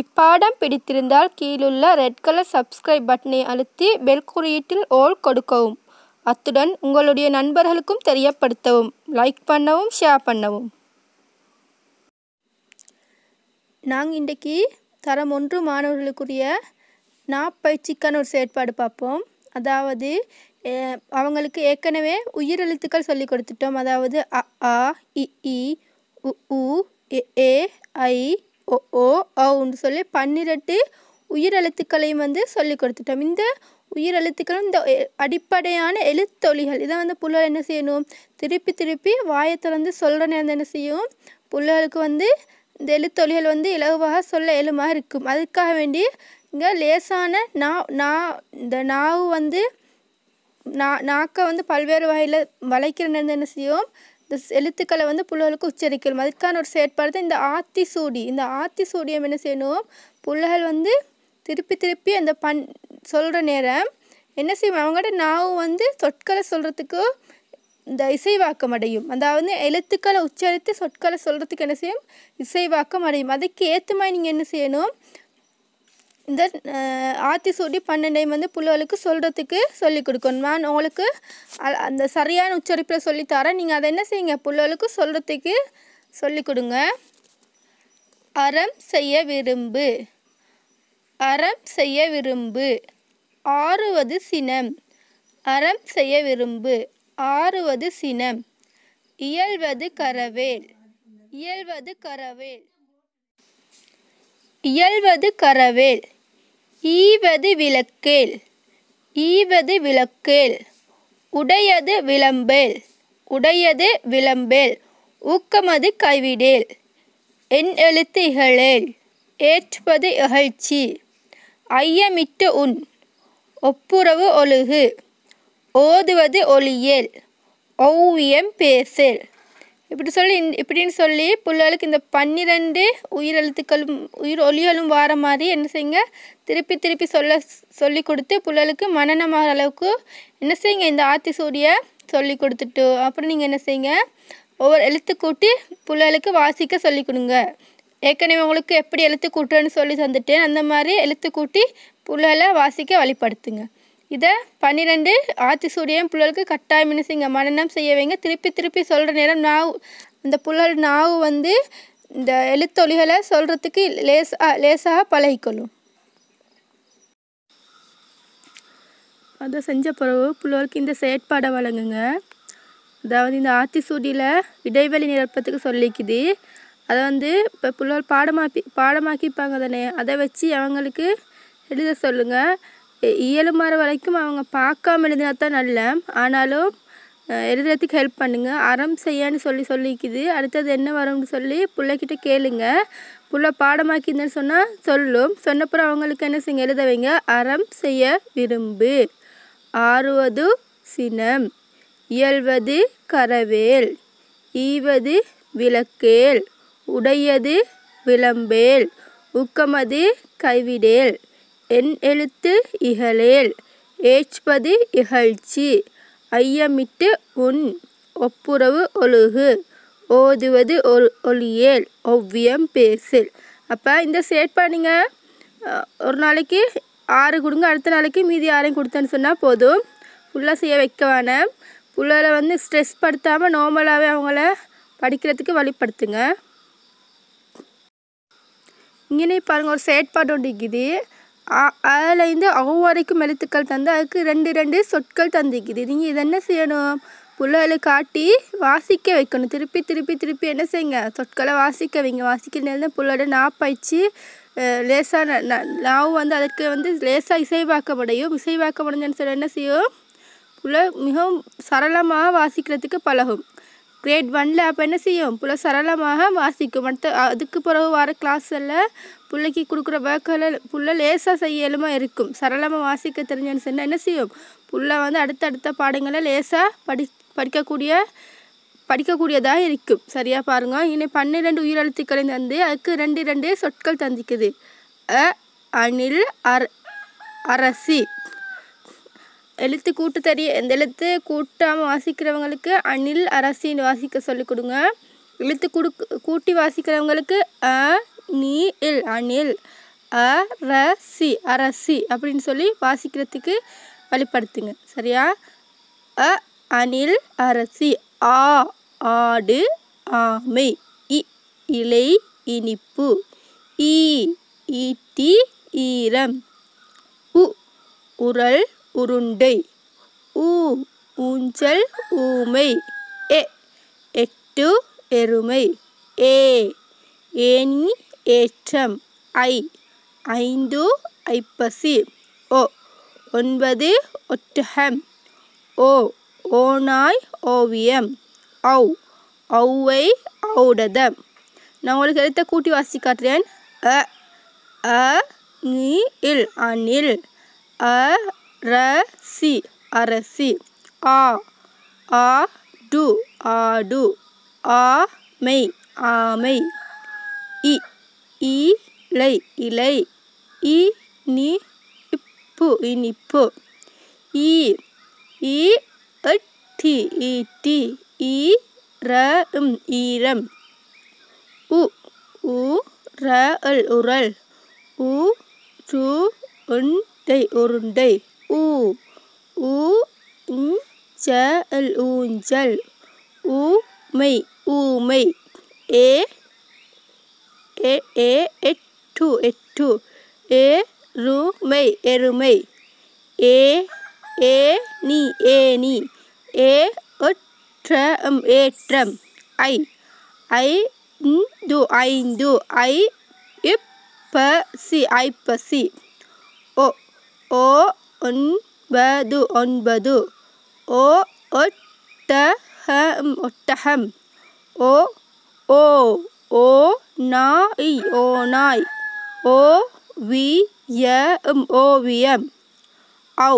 இப்பாடம் பிடித்திருந்தால் கீழுள்ள red colour subscribe பட்டனை அழுத்தி பெல் குறியீட்டில் ஓல் கொடுக்கவும் அத்துடன் உங்களுடைய நண்பர்களுக்கும் தெரியப்படுத்தவும் லைக் பண்ணவும் ஷேர் பண்ணவும் நாங்கள் இன்றைக்கு தரம் ஒன்று மாணவர்களுக்குரிய நாப்பயிற்சிக்கான ஒரு செயற்பாடு பார்ப்போம் அதாவது அவங்களுக்கு ஏற்கனவே உயிரெழுத்துக்கள் சொல்லி கொடுத்துட்டோம் அதாவது அ ஆ இ உ ஏ ஐ ஓ ஓ ஔன்னு சொல்லி பன்னிரெட்டு உயிர் எழுத்துக்களையும் வந்து சொல்லி கொடுத்துட்டோம் இந்த உயிர் எழுத்துக்களும் இந்த அடிப்படையான எழுத்தொழிகள் இதை வந்து புள்ளல் என்ன செய்யணும் திருப்பி திருப்பி வாயை திறந்து சொல்கிற நேரம் என்ன செய்யும் புள்ளலுக்கு வந்து இந்த எழுத்தொழிகள் வந்து இலகுவாக சொல்ல எழுமாக இருக்கும் அதுக்காக வேண்டி இங்கே லேசான நா நா இந்த நாவு வந்து நா நாக்கை வந்து பல்வேறு வகையில் வளைக்கிற நேரம் என்ன செய்யும் இந்த எழுத்துக்களை வந்து புள்ளைகளுக்கு உச்சரிக்கணும் அதுக்கான ஒரு செயற்பாடு தான் இந்த ஆத்தி சூடி இந்த ஆத்தி சூடியம் என்ன செய்யணும் புள்ளகள் வந்து திருப்பி திருப்பி அந்த பண் சொல்கிற நேரம் என்ன செய்வோம் அவங்களோட நாவும் வந்து சொற்களை சொல்கிறதுக்கு இந்த இசைவாக்கம் அடையும் அதாவது எழுத்துக்களை உச்சரித்து சொற்களை சொல்கிறதுக்கு என்ன செய்யும் இசைவாக்கம் அடையும் அதுக்கு ஏற்ற மாதிரி நீங்கள் என்ன செய்யணும் இந்த ஆற்றி சூடி பன்னெண்டையும் வந்து பிள்ளைகளுக்கு சொல்கிறதுக்கு சொல்லிக் கொடுக்கணும் நான் உங்களுக்கு அந்த சரியான உச்சரிப்பில் சொல்லித்தரேன் நீங்கள் அதை என்ன செய்யுங்க பிள்ளைகளுக்கு சொல்கிறதுக்கு சொல்லிக் கொடுங்க அறம் செய்ய விரும்பு அறம் செய்ய விரும்பு ஆறுவது சினம் அறம் செய்ய விரும்பு ஆறுவது சினம் இயல்வது கரவேல் இயல்வது கரவேல் இயல்வது கரவேல் ஈவது விளக்கேல் ஈவது விளக்கேல் உடையது விளம்பேல் உடையது விளம்பேல் ஊக்கமது கைவிடேல் என் எழுத்து இகழேல் ஏற்றுவது இகழ்ச்சி ஐயமிட்டு உன் ஒப்புரவு ஒழுகு ஓதுவது ஒளியேல் ஓவியம் பேசேல் இப்படி சொல்லி இப்படின்னு சொல்லி பிள்ளைகளுக்கு இந்த பன்னிரெண்டு உயிரெழுத்துக்களும் உயிர் ஒலிகளும் வார மாதிரி என்ன செய்யுங்க திருப்பி திருப்பி சொல்ல சொல்லி கொடுத்து பிள்ளைகளுக்கு மனநமாகிற அளவுக்கு என்ன செய்யுங்க இந்த ஆத்தி சூரிய சொல்லி கொடுத்துட்டு அப்புறம் நீங்கள் என்ன செய்யுங்க ஒவ்வொரு எழுத்து கூட்டி பிள்ளைகளுக்கு வாசிக்க சொல்லி கொடுங்க ஏற்கனவே உங்களுக்கு எப்படி எழுத்து கூட்டுறேன்னு சொல்லி தந்துட்டேன் அந்த மாதிரி எழுத்து கூட்டி பிள்ளைகளை வாசிக்க வழிப்படுத்துங்க இதை பன்னிரெண்டு ஆத்தி சூடியம் புள்ளலுக்கு கட்டாயம் என்ன செய்யுங்க மனநம் செய்ய வைங்க திருப்பி திருப்பி சொல்கிற நேரம் நாவு இந்த புள்ளல் நாவு வந்து இந்த எழுத்தொழிகளை சொல்கிறதுக்கு லேசா லேசாக பழகிக்கொள்ளும் அதை செஞ்ச பிறகு புலவருக்கு இந்த செயற்பாடை வழங்குங்க அதாவது இந்த ஆத்தி சூடியில் இடைவெளி நிரப்பத்துக்கு சொல்லிக்குது அதை வந்து இப்போ புலவர் பாடமாக்கி பாடமாக்கிப்பாங்க தானே அதை வச்சு அவங்களுக்கு எழுத சொல்லுங்கள் இயலுமாற வரைக்கும் அவங்க பார்க்காம எழுதினா தான் நல்ல ஆனாலும் எழுதுறதுக்கு ஹெல்ப் பண்ணுங்கள் அறம் செய்யான்னு சொல்லி சொல்லிக்குது அடுத்தது என்ன வரும்னு சொல்லி பிள்ளைக்கிட்ட கேளுங்க புள்ள இருந்தேன்னு சொன்னால் சொல்லும் சொன்னப்புறம் அவங்களுக்கு என்ன செய்ய எழுத வைங்க அறம் செய்ய விரும்பு ஆறுவது சினம் இயல்வது கரவேல் ஈவது விளக்கேல் உடையது விளம்பேல் உக்கமது கைவிடேல் என் எழுத்து இகலேல் ஏச்பது இகழ்ச்சி ஐயமிட்டு உன் ஒப்புரவு ஒழுகு ஓதுவது ஒல் ஒளியேல் ஒவ்வியம் பேசில் அப்போ இந்த செயற்பாடு நீங்கள் ஒரு நாளைக்கு ஆறு கொடுங்க அடுத்த நாளைக்கு மீதி ஆறையும் கொடுத்தேன்னு சொன்னால் போதும் ஃபுல்லாக செய்ய வைக்க வேணாம் பிள்ளைகளை வந்து ஸ்ட்ரெஸ் படுத்தாமல் நார்மலாகவே அவங்கள படிக்கிறதுக்கு வழிப்படுத்துங்க இங்கே பாருங்கள் ஒரு செயற்பாடு ஒன்று இருக்குது அலேருந்து அவு வரைக்கும் எழுத்துக்கள் தந்து அதுக்கு ரெண்டு ரெண்டு சொற்கள் தந்திக்குது நீங்கள் இதை என்ன செய்யணும் புள்ளலை காட்டி வாசிக்க வைக்கணும் திருப்பி திருப்பி திருப்பி என்ன செய்யுங்க சொற்களை வாசிக்க வைங்க வாசிக்க நேரம் புள்ளோட நாப்பாயிடுச்சு லேசாக நாவு வந்து அதற்கு வந்து லேசாக இசைவாக்கப்படையும் இசைவாக்கப்படைஞ்சன்னு என்ன செய்யும் புள்ள மிகவும் சரளமாக வாசிக்கிறதுக்கு பழகும் கிரேட் ஒன்ல அப்போ என்ன செய்யும் பிள்ளை சரளமாக வாசிக்கும் அடுத்த அதுக்கு பிறகு வர கிளாஸில் பிள்ளைக்கு கொடுக்குற ஒர்க்கில் புள்ள லேசாக செய்யலுமா இருக்கும் சரளமாக வாசிக்க தெரிஞ்சுன்னு சொன்னால் என்ன செய்யும் புள்ள வந்து அடுத்தடுத்த பாடங்களை லேசாக படி படிக்கக்கூடிய படிக்கக்கூடியதாக இருக்கும் சரியாக பாருங்கள் இனி பன்னிரெண்டு உயிரெழுத்துக்களை தந்து அதுக்கு ரெண்டு ரெண்டு சொற்கள் தந்திக்குது அ அணில் அர் அரசி எழுத்து கூட்டு தெரிய இந்த எழுத்து கூட்டாமல் வாசிக்கிறவங்களுக்கு அணில் அரசின்னு வாசிக்க சொல்லிக் கொடுங்க எழுத்து குடு கூட்டி வாசிக்கிறவங்களுக்கு அ நீ இல் அணில் அ ர சி அரசி அப்படின்னு சொல்லி வாசிக்கிறதுக்கு வழிப்படுத்துங்க சரியா அ அணில் அரசி ஆ ஆடு ஆமை இ இலை இனிப்பு ஈ ஈட்டி ஈரம் உ உரல் உருண்டை ஊ ஊஞ்சல் ஊமை எ எட்டு எருமை ஏ ஏனி ஏற்றம் ஐ ஐந்து ஐப்பசி ஓ ஒன்பது ஒட்டகம் ஓ ஓனாய் ஓவியம் ஔ ஔவை ஔடதம் நான் உங்களுக்கு எடுத்த கூட்டி வாசி காட்டுறேன் அ அ நீ இல் அணில் அ ரசி அரசி ஆ ஆ டு ஆடு ஆமை ஆமை இ இலை இலை இ நி இப்பு இனிப்பு ஈ ஈ டி ஈட்டி ஈ ர இம் ஈரம் உ உ ரல் உரல் உ சு உண்டை உருண்டை U U U J L U J U M U M E E E E two E two E R M E R M E E N E N E O T M E T M I I N do I N do I I P C I P C O O ஒன்பது ஒன்பது ஓ ஒட்டஹம் ஒட்டஹம் ஓ ஓ ஓ நாய் ஓ நாய் ஓ V M ஓவியம் ஔ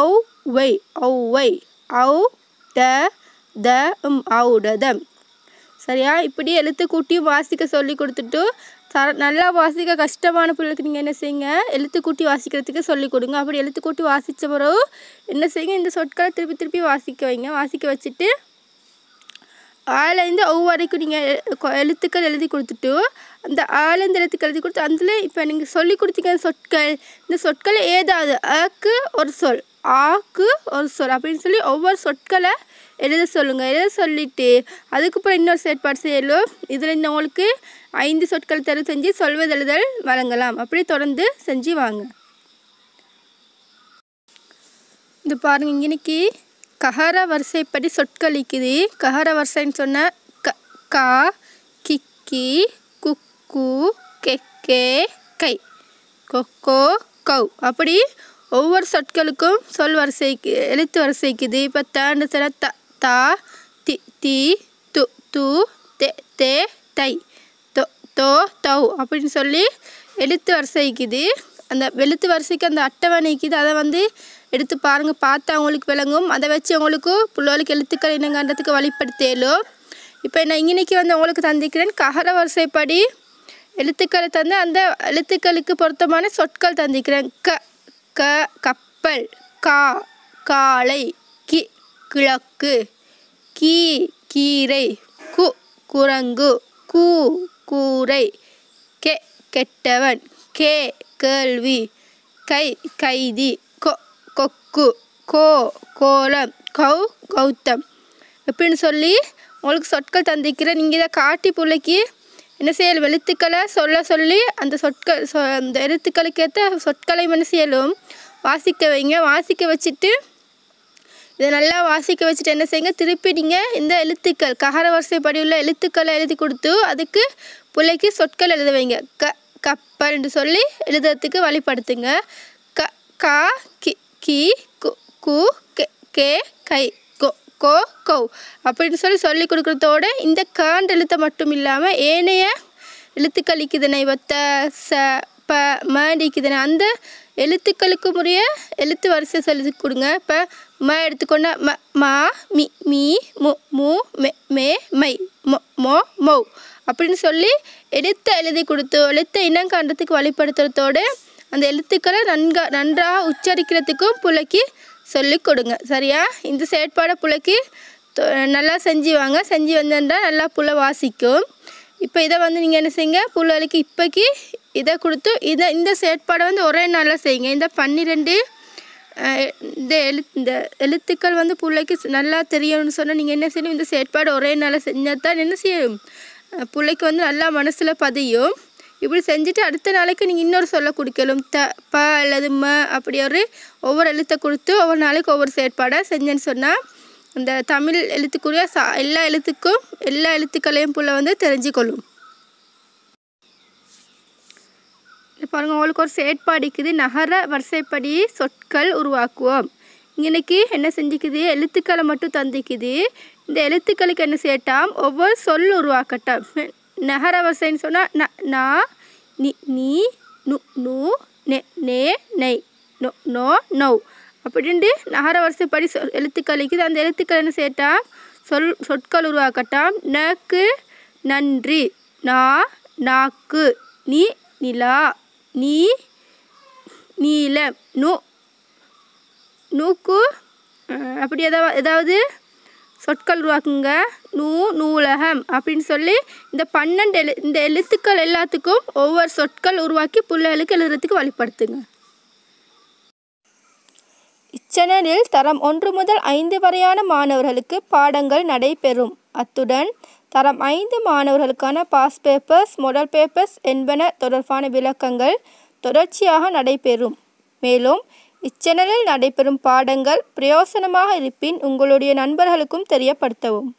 ஔ வை ஔ வை ஔ ட த ஔடதம் சரியா இப்படி கூட்டியும் வாசிக்க சொல்லி கொடுத்துட்டு தர நல்லா வாசிக்க கஷ்டமான பிள்ளைக்கு நீங்கள் என்ன செய்யுங்க எழுத்து கூட்டி வாசிக்கிறதுக்கு சொல்லிக் கொடுங்க அப்படி எழுத்து கூட்டி வாசித்த பிறகு என்ன செய்யுங்க இந்த சொற்களை திருப்பி திருப்பி வாசிக்க வைங்க வாசிக்க வச்சுட்டு ஆலேருந்து ஒவ்வொரு வரைக்கும் நீங்கள் எழுத்துக்கள் எழுதி கொடுத்துட்டு அந்த ஆலேருந்து எழுத்துக்கள் எழுதி கொடுத்து அதில் இப்போ நீங்கள் சொல்லி கொடுத்துக்க சொற்கள் இந்த சொற்கள் ஏதாவது அக்கு ஒரு சொல் ஆக்கு ஒரு சொல் அப்படின்னு சொல்லி ஒவ்வொரு சொற்களை எழுத சொல்லுங்கள் எழுத சொல்லிவிட்டு அதுக்கப்புறம் இன்னொரு செயற்பாடு செய்யலோ இதில் இந்த உங்களுக்கு ஐந்து சொற்கள் தரு செஞ்சு சொல்வதெழுதல் வழங்கலாம் அப்படியே தொடர்ந்து செஞ்சு வாங்க இது பாருங்க இன்னைக்கு கஹர வரிசைப்படி சொற்கள் இருக்குது கஹர வரிசைன்னு சொன்ன க கா கிக்கி குக்கு கெக்கே கை கொக்கோ கவு அப்படி ஒவ்வொரு சொற்களுக்கும் சொல் வரிசைக்கு எழுத்து வரிசைக்குது இப்போ தேண்டு தர த தி தி து து தே தே தை தோ தோ தௌ அப்படின்னு சொல்லி எழுத்து வரிசைக்குது அந்த எழுத்து வரிசைக்கு அந்த அட்டவணைக்குது அதை வந்து எடுத்து பாருங்கள் பார்த்து அவங்களுக்கு விளங்கும் அதை வச்சு அவங்களுக்கு பிள்ளைகளுக்கு எழுத்துக்கள் இனங்கன்றதுக்கு வழிப்படுத்தேலும் இப்போ நான் இங்கனைக்கு வந்து அவங்களுக்கு தந்திக்கிறேன் ககர வரிசைப்படி எழுத்துக்களை தந்து அந்த எழுத்துக்களுக்கு பொருத்தமான சொற்கள் தந்திக்கிறேன் க க கப்பல் கா காளை கி கிழக்கு கீ கீரை கு குரங்கு கூ கூரை கெ கெட்டவன் கே கேள்வி கை கைதி கொ கொக்கு கோ கோலம் கௌ கௌத்தம் எப்படின்னு சொல்லி உங்களுக்கு சொற்கள் தந்திக்கிறேன் நீங்கள் இதை காட்டி பிள்ளைக்கு என்ன செய்யலும் எழுத்துக்களை சொல்ல சொல்லி அந்த சொற்கள் சொ அந்த எழுத்துக்களுக்கேற்ற சொற்களை செய்யலும் வாசிக்க வைங்க வாசிக்க வச்சுட்டு இதை நல்லா வாசிக்க வச்சுட்டு என்ன செய்யுங்க திருப்பி நீங்கள் இந்த எழுத்துக்கள் ககர வரிசைப்படி உள்ள எழுத்துக்களை எழுதி கொடுத்து அதுக்கு பிள்ளைக்கு சொற்கள் எழுத வைங்க க கப்பல் என்று சொல்லி எழுதுறதுக்கு வழிபடுத்துங்க க கா கி கி கு கு கே கே கை கோ கோ அப்படின்னு சொல்லி சொல்லி கொடுக்குறதோட இந்த காண்ட எழுத்தை மட்டும் இல்லாமல் ஏனைய எழுத்துக்கள் இக்குதனை ஒத்த ச ப ம அந்த எழுத்துக்களுக்கு முறைய எழுத்து வரிசை செலுத்தி கொடுங்க இப்போ ம எடுத்துக்கொண்டா ம மா மி மீ மு மு மெ மே மை மொ மோ மௌ அப்படின்னு சொல்லி எழுத்தை எழுதி கொடுத்து எழுத்த இனம் காண்டத்துக்கு வழிப்படுத்துறதோடு அந்த எழுத்துக்களை நன்கா நன்றாக உச்சரிக்கிறதுக்கும் புலக்கி சொல்லிக் கொடுங்க சரியா இந்த செயற்பாடை புலக்கி நல்லா செஞ்சு வாங்க செஞ்சு வந்தால் நல்லா புல வாசிக்கும் இப்போ இதை வந்து நீங்கள் என்ன செய்யுங்க புள்ளலுக்கு இப்போக்கி இதை கொடுத்து இதை இந்த செயற்பாடை வந்து ஒரே நாளில் செய்யுங்க இந்த பன்னிரெண்டு இந்த எழுத் இந்த எழுத்துக்கள் வந்து பிள்ளைக்கு நல்லா தெரியணும்னு சொன்னால் நீங்கள் என்ன செய்யணும் இந்த செயற்பாடு ஒரே நாளில் செஞ்சால் தான் என்ன செய்யும் பிள்ளைக்கு வந்து நல்லா மனசில் பதியும் இப்படி செஞ்சுட்டு அடுத்த நாளைக்கு நீங்கள் இன்னொரு சொல்ல கொடுக்கலும் த ப அல்லது ம அப்படி ஒரு ஒவ்வொரு எழுத்தை கொடுத்து ஒவ்வொரு நாளைக்கு ஒவ்வொரு செயற்பாடாக செஞ்சேன்னு சொன்னால் இந்த தமிழ் எழுத்துக்குரிய சா எல்லா எழுத்துக்கும் எல்லா எழுத்துக்களையும் புள்ள வந்து தெரிஞ்சுக்கொள்ளும் பாருங்கள் உங்களுக்கு ஒரு செயற்பாடிக்குது நகர வரிசைப்படி சொற்கள் உருவாக்குவோம் இன்னைக்கு என்ன செஞ்சுக்குது எழுத்துக்களை மட்டும் தந்திக்குது இந்த எழுத்துக்களுக்கு என்ன சேட்டாம் ஒவ்வொரு சொல் உருவாக்கட்டும் நகர வரிசைன்னு சொன்னால் ந நா நீ நு நு நே நே நெய் நோ நோ நௌ அப்படின்ட்டு நகர வரிசைப்படி சொல் எழுத்துக்களிக்குது அந்த எழுத்துக்கள் என்ன சேட்டாம் சொல் சொற்கள் உருவாக்கட்டாம் நக்கு நன்றி நா நாக்கு நீ நிலா நீ நீல நூ நூக்கு அப்படி எதாவது ஏதாவது சொற்கள் உருவாக்குங்க நூ நூலகம் அப்படின்னு சொல்லி இந்த பன்னெண்டு எழு இந்த எழுத்துக்கள் எல்லாத்துக்கும் ஒவ்வொரு சொற்கள் உருவாக்கி பிள்ளைகளுக்கு எழுதுறதுக்கு வழிப்படுத்துங்க இச்சேனலில் தரம் ஒன்று முதல் ஐந்து வரையான மாணவர்களுக்கு பாடங்கள் நடைபெறும் அத்துடன் தரம் ஐந்து மாணவர்களுக்கான பாஸ் பேப்பர்ஸ் மொடல் பேப்பர்ஸ் என்பன தொடர்பான விளக்கங்கள் தொடர்ச்சியாக நடைபெறும் மேலும் இச்சேனலில் நடைபெறும் பாடங்கள் பிரயோசனமாக இருப்பின் உங்களுடைய நண்பர்களுக்கும் தெரியப்படுத்தவும்